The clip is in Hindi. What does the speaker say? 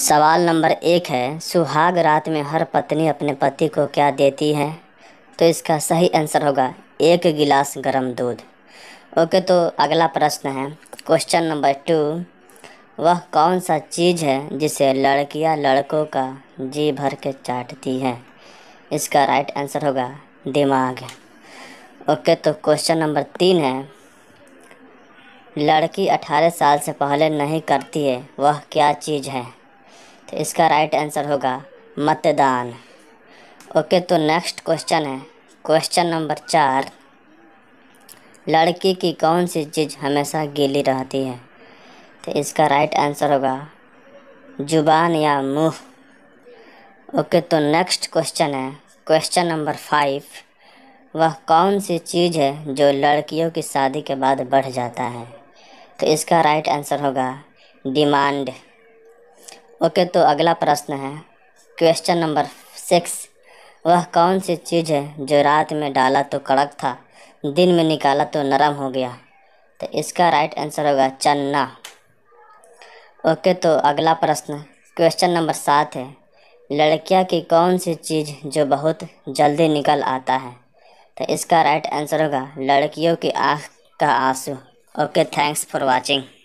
सवाल नंबर एक है सुहाग रात में हर पत्नी अपने पति को क्या देती है तो इसका सही आंसर होगा एक गिलास गर्म दूध ओके तो अगला प्रश्न है क्वेश्चन नंबर टू वह कौन सा चीज़ है जिसे लड़कियां लड़कों का जी भर के चाटती हैं इसका राइट आंसर होगा दिमाग ओके तो क्वेश्चन नंबर तीन है लड़की अठारह साल से पहले नहीं करती है वह क्या चीज़ है तो इसका राइट आंसर होगा मतदान ओके तो नेक्स्ट क्वेश्चन है क्वेश्चन नंबर चार लड़की की कौन सी चीज़ हमेशा गीली रहती है तो इसका राइट आंसर होगा जुबान या मुंह ओके तो नेक्स्ट क्वेश्चन है क्वेश्चन नंबर फाइव वह कौन सी चीज़ है जो लड़कियों की शादी के बाद बढ़ जाता है तो इसका राइट आंसर होगा डिमांड ओके तो अगला प्रश्न है क्वेश्चन नंबर सिक्स वह कौन सी चीज़ है जो रात में डाला तो कड़क था दिन में निकाला तो नरम हो गया तो इसका राइट आंसर होगा चन्ना ओके तो अगला प्रश्न क्वेश्चन नंबर सात है लड़कियाँ की कौन सी चीज़ जो बहुत जल्दी निकल आता है तो इसका राइट आंसर होगा लड़कियों की आँख का आंसू ओके थैंक्स फॉर वाचिंग